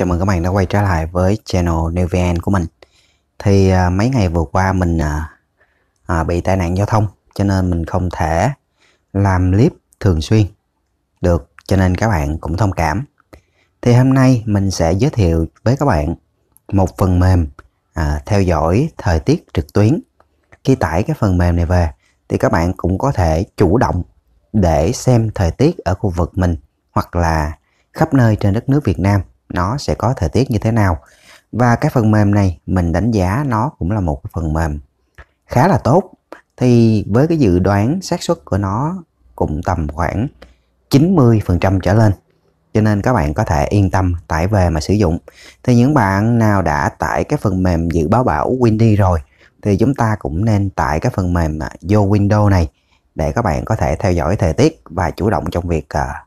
chào mừng các bạn đã quay trở lại với channel NewVN của mình thì à, mấy ngày vừa qua mình à, à, bị tai nạn giao thông cho nên mình không thể làm clip thường xuyên được cho nên các bạn cũng thông cảm thì hôm nay mình sẽ giới thiệu với các bạn một phần mềm à, theo dõi thời tiết trực tuyến khi tải cái phần mềm này về thì các bạn cũng có thể chủ động để xem thời tiết ở khu vực mình hoặc là khắp nơi trên đất nước Việt Nam nó sẽ có thời tiết như thế nào và cái phần mềm này mình đánh giá nó cũng là một cái phần mềm khá là tốt thì với cái dự đoán xác suất của nó cũng tầm khoảng 90% trở lên cho nên các bạn có thể yên tâm tải về mà sử dụng thì những bạn nào đã tải cái phần mềm dự báo bão Windy rồi thì chúng ta cũng nên tải cái phần mềm à, vô Windows này để các bạn có thể theo dõi thời tiết và chủ động trong việc à,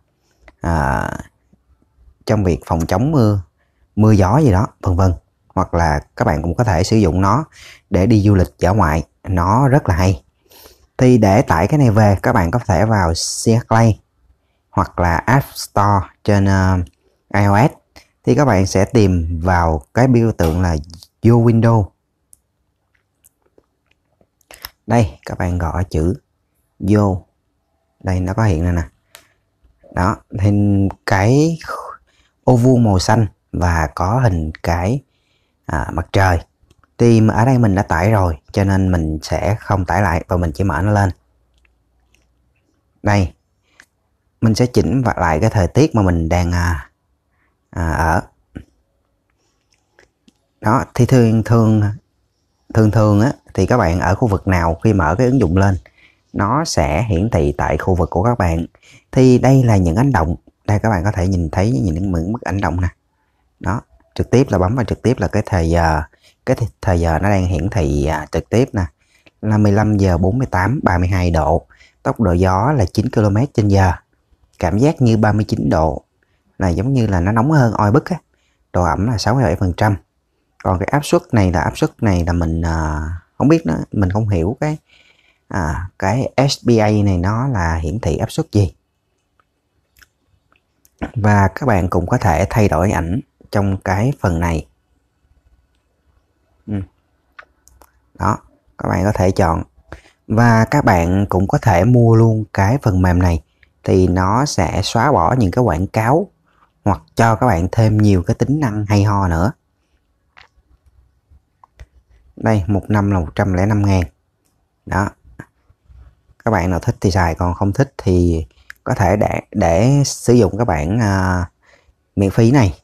à, trong việc phòng chống mưa mưa gió gì đó vân vân hoặc là các bạn cũng có thể sử dụng nó để đi du lịch dã ngoại nó rất là hay thì để tải cái này về các bạn có thể vào CH Play hoặc là App Store trên uh, iOS thì các bạn sẽ tìm vào cái biểu tượng là vô window đây các bạn gõ chữ vô đây nó có hiện lên nè đó thì cái ô vuông màu xanh và có hình cái à, mặt trời thì ở đây mình đã tải rồi cho nên mình sẽ không tải lại và mình chỉ mở nó lên đây mình sẽ chỉnh và lại cái thời tiết mà mình đang à, à, ở đó thì thường thường thường thường á, thì các bạn ở khu vực nào khi mở cái ứng dụng lên nó sẽ hiển thị tại khu vực của các bạn thì đây là những ánh động đây các bạn có thể nhìn thấy nhìn những những bức ảnh động nè đó trực tiếp là bấm vào trực tiếp là cái thời giờ cái thời giờ nó đang hiển thị à, trực tiếp nè là 15 giờ 48 32 độ tốc độ gió là 9 km trên giờ cảm giác như 39 độ là giống như là nó nóng hơn oi bức á độ ẩm là 67 phần trăm còn cái áp suất này là áp suất này là mình à, không biết nó mình không hiểu cái à, cái SBA này nó là hiển thị áp suất gì và các bạn cũng có thể thay đổi ảnh trong cái phần này ừ. đó các bạn có thể chọn và các bạn cũng có thể mua luôn cái phần mềm này thì nó sẽ xóa bỏ những cái quảng cáo hoặc cho các bạn thêm nhiều cái tính năng hay ho nữa đây một năm là 105 ngàn đó các bạn nào thích thì xài còn không thích thì có thể để để sử dụng các bạn à, miễn phí này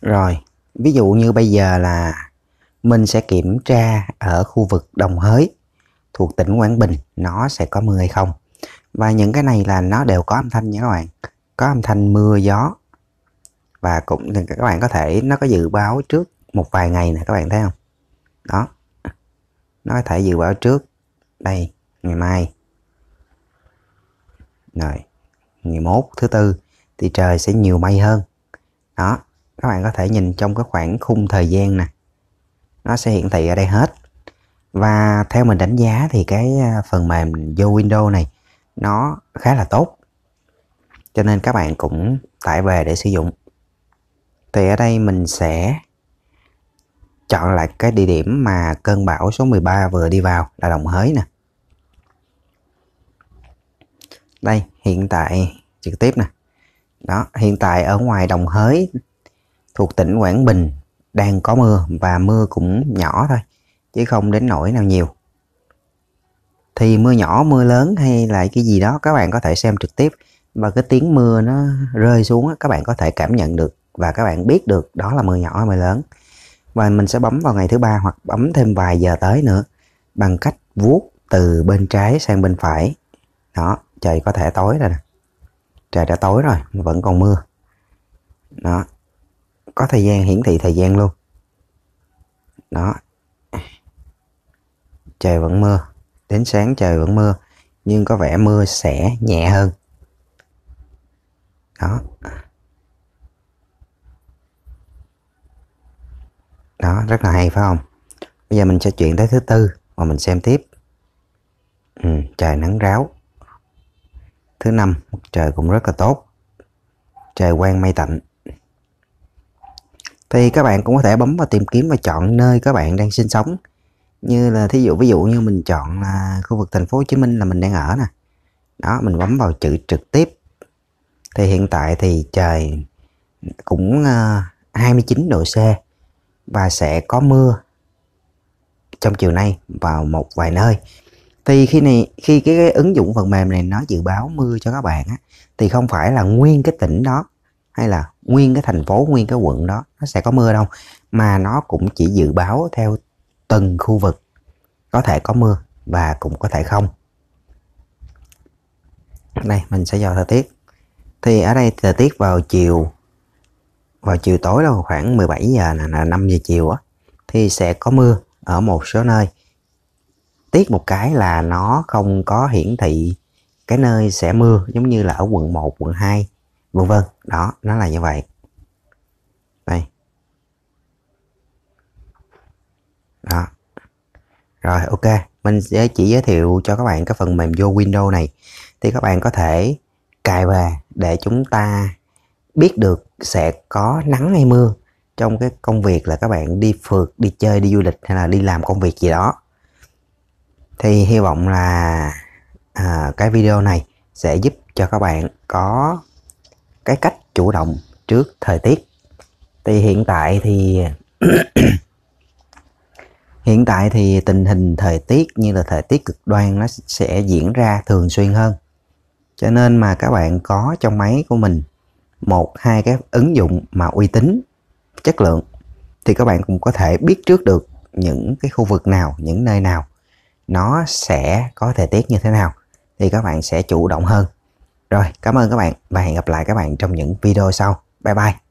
rồi ví dụ như bây giờ là mình sẽ kiểm tra ở khu vực đồng hới thuộc tỉnh quảng bình nó sẽ có mưa hay không và những cái này là nó đều có âm thanh nha các bạn có âm thanh mưa gió và cũng các bạn có thể nó có dự báo trước một vài ngày nè các bạn thấy không đó nó có thể dự báo trước đây ngày mai rồi ngày mốt thứ tư thì trời sẽ nhiều mây hơn đó các bạn có thể nhìn trong cái khoảng khung thời gian nè nó sẽ hiển thị ở đây hết và theo mình đánh giá thì cái à, phần mềm vô Windows này nó khá là tốt cho nên các bạn cũng tải về để sử dụng thì ở đây mình sẽ chọn lại cái địa điểm mà cơn bão số 13 vừa đi vào là đồng hới nè đây hiện tại trực tiếp nè đó hiện tại ở ngoài đồng hới thuộc tỉnh Quảng Bình đang có mưa và mưa cũng nhỏ thôi chứ không đến nỗi nào nhiều thì mưa nhỏ mưa lớn hay là cái gì đó các bạn có thể xem trực tiếp và cái tiếng mưa nó rơi xuống các bạn có thể cảm nhận được và các bạn biết được đó là 10 nhỏ hay 10 lớn và mình sẽ bấm vào ngày thứ ba hoặc bấm thêm vài giờ tới nữa bằng cách vuốt từ bên trái sang bên phải đó trời có thể tối rồi nè trời đã tối rồi vẫn còn mưa đó có thời gian hiển thị thời gian luôn đó trời vẫn mưa đến sáng trời vẫn mưa nhưng có vẻ mưa sẽ nhẹ hơn đó đó rất là hay phải không bây giờ mình sẽ chuyển tới thứ tư và mình xem tiếp ừ, trời nắng ráo thứ năm trời cũng rất là tốt trời quang mây tạnh thì các bạn cũng có thể bấm vào tìm kiếm và chọn nơi các bạn đang sinh sống như là thí dụ ví dụ như mình chọn là khu vực thành phố Hồ Chí Minh là mình đang ở nè đó mình bấm vào chữ trực tiếp thì hiện tại thì trời cũng 29 ờ, độ C và sẽ có mưa trong chiều nay vào một vài nơi thì khi này khi cái, cái ứng dụng phần mềm này nó dự báo mưa cho các bạn á, thì không phải là nguyên cái tỉnh đó hay là nguyên cái thành phố nguyên cái quận đó nó sẽ có mưa đâu mà nó cũng chỉ dự báo theo từng khu vực có thể có mưa và cũng có thể không đây mình sẽ vào thời tiết thì ở đây thời tiết vào chiều vào chiều tối đâu khoảng 17 giờ là 5 giờ chiều á thì sẽ có mưa ở một số nơi tiếc một cái là nó không có hiển thị cái nơi sẽ mưa giống như là ở quận 1, quận 2 vân vân đó nó là như vậy đây đó rồi ok mình sẽ chỉ giới thiệu cho các bạn cái phần mềm vô Windows này thì các bạn có thể cài về để chúng ta biết được sẽ có nắng hay mưa trong cái công việc là các bạn đi phượt đi chơi đi du lịch hay là đi làm công việc gì đó thì hy vọng là à, cái video này sẽ giúp cho các bạn có cái cách chủ động trước thời tiết thì hiện tại thì hiện tại thì tình hình thời tiết như là thời tiết cực đoan nó sẽ diễn ra thường xuyên hơn cho nên mà các bạn có trong máy của mình một hai cái ứng dụng mà uy tín chất lượng thì các bạn cũng có thể biết trước được những cái khu vực nào những nơi nào nó sẽ có thời tiết như thế nào thì các bạn sẽ chủ động hơn rồi cảm ơn các bạn và hẹn gặp lại các bạn trong những video sau bye bye